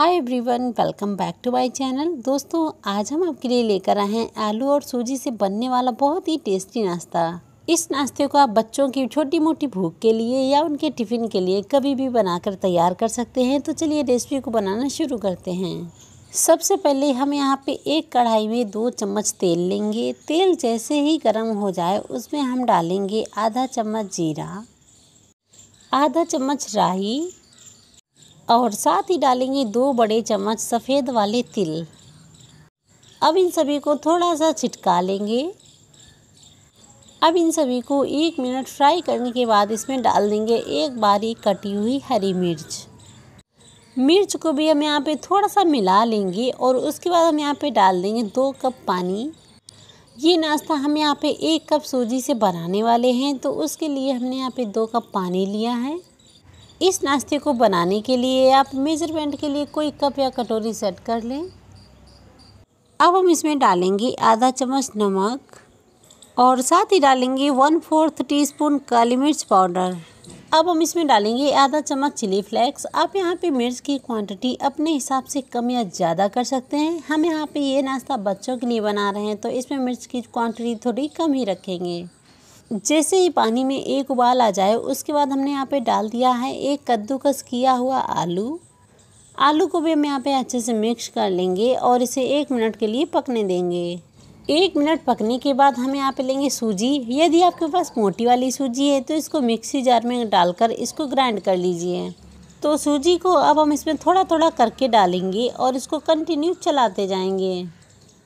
hi everyone welcome back to my channel दोस्तों आज हम आपके लिए लेकर आए हैं आलू और सूजी से बनने वाला बहुत ही टेस्टी नाश्ता इस नाश्ते को आप बच्चों की छोटी मोटी भूख के लिए या उनके टिफ़िन के लिए कभी भी बनाकर तैयार कर सकते हैं तो चलिए रेसिपी को बनाना शुरू करते हैं सबसे पहले हम यहाँ पे एक कढ़ाई में दो चम्मच तेल लेंगे तेल जैसे ही गर्म हो जाए उसमें हम डालेंगे आधा चम्मच जीरा आधा चम्मच राई और साथ ही डालेंगे दो बड़े चम्मच सफ़ेद वाले तिल अब इन सभी को थोड़ा सा छिटका लेंगे अब इन सभी को एक मिनट फ्राई करने के बाद इसमें डाल देंगे एक बारी कटी हुई हरी मिर्च मिर्च को भी हम यहाँ पे थोड़ा सा मिला लेंगे और उसके बाद हम यहाँ पे डाल देंगे दो कप पानी ये नाश्ता हम यहाँ पे एक कप सूजी से बनाने वाले हैं तो उसके लिए हमने यहाँ पे दो कप पानी लिया है इस नाश्ते को बनाने के लिए आप मेज़रमेंट के लिए कोई कप या कटोरी सेट कर लें अब हम इसमें डालेंगे आधा चम्मच नमक और साथ ही डालेंगे वन फोर्थ टीस्पून काली मिर्च पाउडर अब हम इसमें डालेंगे आधा चम्मच चिली फ्लेक्स आप यहाँ पे मिर्च की क्वांटिटी अपने हिसाब से कम या ज़्यादा कर सकते हैं हम यहाँ पे ये नाश्ता बच्चों के लिए बना रहे हैं तो इसमें मिर्च की क्वांटिटी थोड़ी कम ही रखेंगे जैसे ही पानी में एक उबाल आ जाए उसके बाद हमने यहाँ पे डाल दिया है एक कद्दूकस किया हुआ आलू आलू को भी हम यहाँ पे अच्छे से मिक्स कर लेंगे और इसे एक मिनट के लिए पकने देंगे एक मिनट पकने के बाद हम यहाँ पे लेंगे सूजी यदि आपके पास मोटी वाली सूजी है तो इसको मिक्सी जार में डालकर इसको ग्राइंड कर लीजिए तो सूजी को अब हम इसमें थोड़ा थोड़ा करके डालेंगे और इसको कंटिन्यू चलाते जाएंगे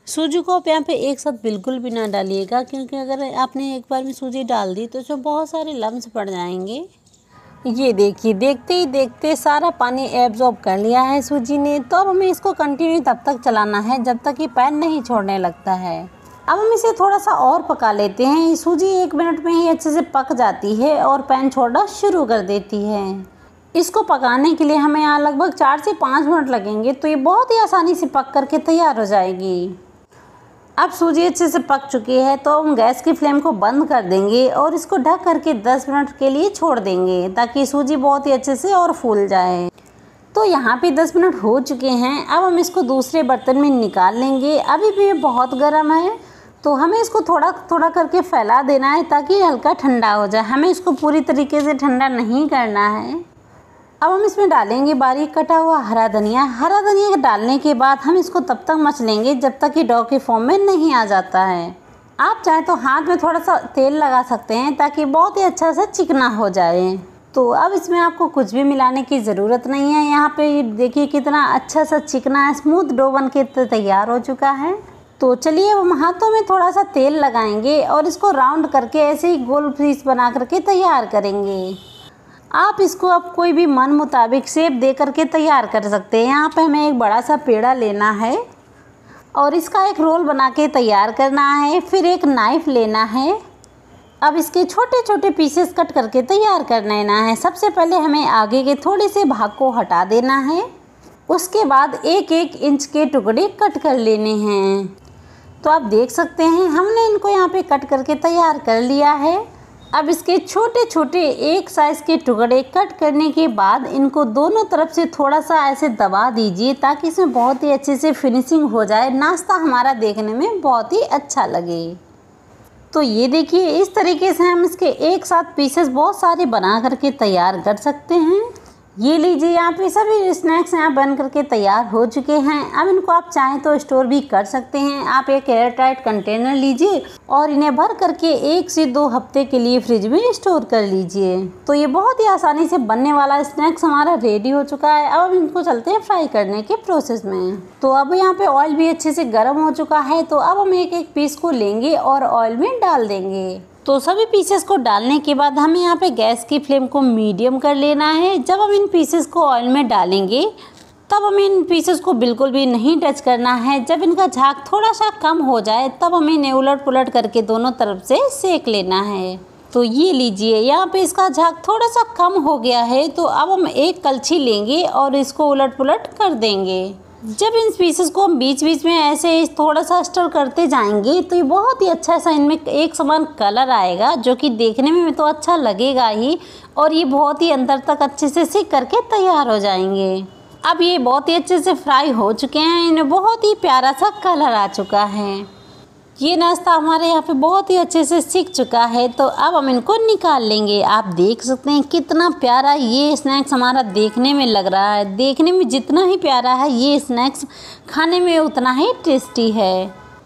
सूजी को आप यहाँ पे एक साथ बिल्कुल भी ना डालिएगा क्योंकि अगर आपने एक बार में सूजी डाल दी तो उसमें बहुत सारे लम्स पड़ जाएंगे ये देखिए देखते ही देखते सारा पानी एब्जॉर्ब कर लिया है सूजी ने तो अब हमें इसको कंटिन्यू तब तक चलाना है जब तक ये पैन नहीं छोड़ने लगता है अब हम इसे थोड़ा सा और पका लेते हैं सूजी एक मिनट में ही अच्छे से पक जाती है और पैन छोड़ना शुरू कर देती है इसको पकाने के लिए हमें यहाँ लगभग चार से पाँच मिनट लगेंगे तो ये बहुत ही आसानी से पक करके तैयार हो जाएगी अब सूजी अच्छे से पक चुकी है तो हम गैस की फ्लेम को बंद कर देंगे और इसको ढक करके 10 मिनट के लिए छोड़ देंगे ताकि सूजी बहुत ही अच्छे से और फूल जाए तो यहाँ पे 10 मिनट हो चुके हैं अब हम इसको दूसरे बर्तन में निकाल लेंगे अभी भी ये बहुत गर्म है तो हमें इसको थोड़ा थोड़ा करके फैला देना है ताकि हल्का ठंडा हो जाए हमें इसको पूरी तरीके से ठंडा नहीं करना है अब हम इसमें डालेंगे बारीक कटा हुआ हरा धनिया हरा धनिया डालने के बाद हम इसको तब तक मच लेंगे जब तक ये डो के फॉर्म में नहीं आ जाता है आप चाहे तो हाथ में थोड़ा सा तेल लगा सकते हैं ताकि बहुत ही अच्छा सा चिकना हो जाए तो अब इसमें आपको कुछ भी मिलाने की ज़रूरत नहीं है यहाँ पे देखिए कितना अच्छा सा चिकना स्मूथ डो बन के तैयार हो चुका है तो चलिए हम हाथों में थोड़ा सा तेल लगाएंगे और इसको राउंड करके ऐसे ही गोल पीस बना करके तैयार करेंगे आप इसको आप कोई भी मन मुताबिक शेप दे करके तैयार कर सकते हैं यहाँ पे हमें एक बड़ा सा पेड़ा लेना है और इसका एक रोल बना के तैयार करना है फिर एक नाइफ़ लेना है अब इसके छोटे छोटे पीसेस कट करके तैयार कर लेना है सबसे पहले हमें आगे के थोड़े से भाग को हटा देना है उसके बाद एक एक इंच के टुकड़े कट कर लेने हैं तो आप देख सकते हैं हमने इनको यहाँ पे कट करके तैयार कर लिया है अब इसके छोटे छोटे एक साइज़ के टुकड़े कट करने के बाद इनको दोनों तरफ से थोड़ा सा ऐसे दबा दीजिए ताकि इसमें बहुत ही अच्छे से फिनिशिंग हो जाए नाश्ता हमारा देखने में बहुत ही अच्छा लगे तो ये देखिए इस तरीके से हम इसके एक साथ पीसेस बहुत सारे बना करके तैयार कर सकते हैं ये लीजिए यहाँ पे सभी स्नैक्स यहाँ बन करके तैयार हो चुके हैं अब इनको आप चाहें तो स्टोर भी कर सकते हैं आप एक एयरटाइट कंटेनर लीजिए और इन्हें भर करके एक से दो हफ्ते के लिए फ्रिज में स्टोर कर लीजिए तो ये बहुत ही आसानी से बनने वाला स्नैक्स हमारा रेडी हो चुका है अब हम इनको चलते हैं फ्राई करने के प्रोसेस में तो अब यहाँ पर ऑयल भी अच्छे से गर्म हो चुका है तो अब हम एक एक पीस को लेंगे और ऑयल में डाल देंगे तो सभी पीसेस को डालने के बाद हमें यहाँ पे गैस की फ्लेम को मीडियम कर लेना है जब हम इन पीसेस को ऑयल में डालेंगे तब हमें इन पीसेस को बिल्कुल भी नहीं टच करना है जब इनका झाग थोड़ा सा कम हो जाए तब हमें इन्हें उलट पुलट करके दोनों तरफ से सेक लेना है तो ये लीजिए यहाँ पे इसका झाग थोड़ा सा कम हो गया है तो अब हम एक कलछी लेंगे और इसको उलट पुलट कर देंगे जब इन पीसेस को हम बीच बीच में ऐसे थोड़ा सा स्टर करते जाएंगे तो ये बहुत ही अच्छा सा इनमें एक समान कलर आएगा जो कि देखने में तो अच्छा लगेगा ही और ये बहुत ही अंदर तक अच्छे से सीख करके तैयार हो जाएंगे अब ये बहुत ही अच्छे से फ्राई हो चुके हैं इन्हें बहुत ही प्यारा सा कलर आ चुका है ये नाश्ता हमारे यहाँ पे बहुत ही अच्छे से सीख चुका है तो अब हम इनको निकाल लेंगे आप देख सकते हैं कितना प्यारा ये स्नैक्स हमारा देखने में लग रहा है देखने में जितना ही प्यारा है ये स्नैक्स खाने में उतना ही टेस्टी है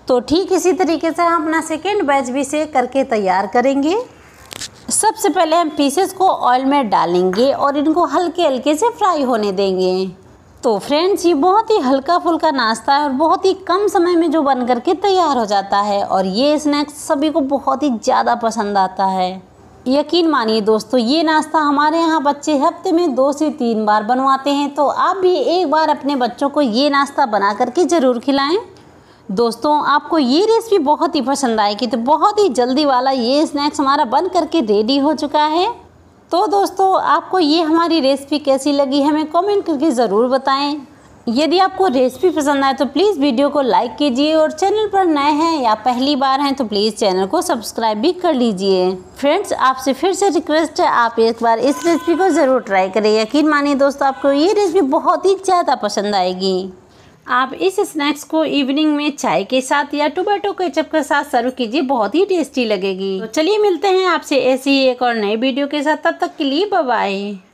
तो ठीक इसी तरीके से हम अपना सेकेंड बैच भी से करके तैयार करेंगे सबसे पहले हम पीसेस को ऑयल में डालेंगे और इनको हल्के हल्के से फ्राई होने देंगे तो फ्रेंड्स ये बहुत ही हल्का फुल्का नाश्ता है और बहुत ही कम समय में जो बन करके तैयार हो जाता है और ये स्नैक्स सभी को बहुत ही ज़्यादा पसंद आता है यकीन मानिए दोस्तों ये नाश्ता हमारे यहाँ बच्चे हफ्ते में दो से तीन बार बनवाते हैं तो आप भी एक बार अपने बच्चों को ये नाश्ता बना करके ज़रूर खिलाएँ दोस्तों आपको ये रेसिपी बहुत ही पसंद आएगी तो बहुत ही जल्दी वाला ये स्नैक्स हमारा बन करके रेडी हो चुका है तो दोस्तों आपको ये हमारी रेसिपी कैसी लगी हमें कमेंट करके ज़रूर बताएं यदि आपको रेसिपी पसंद आए तो प्लीज़ वीडियो को लाइक कीजिए और चैनल पर नए हैं या पहली बार हैं तो प्लीज़ चैनल को सब्सक्राइब भी कर लीजिए फ्रेंड्स आपसे फिर से रिक्वेस्ट है आप एक बार इस रेसिपी को ज़रूर ट्राई करें यकीन मानिए दोस्तों आपको ये रेसिपी बहुत ही ज़्यादा पसंद आएगी आप इस स्नैक्स को इवनिंग में चाय के साथ या टोमेटो केचप के साथ सर्व कीजिए बहुत ही टेस्टी लगेगी तो चलिए मिलते हैं आपसे ऐसी एक और नई वीडियो के साथ तब तक के लिए बाय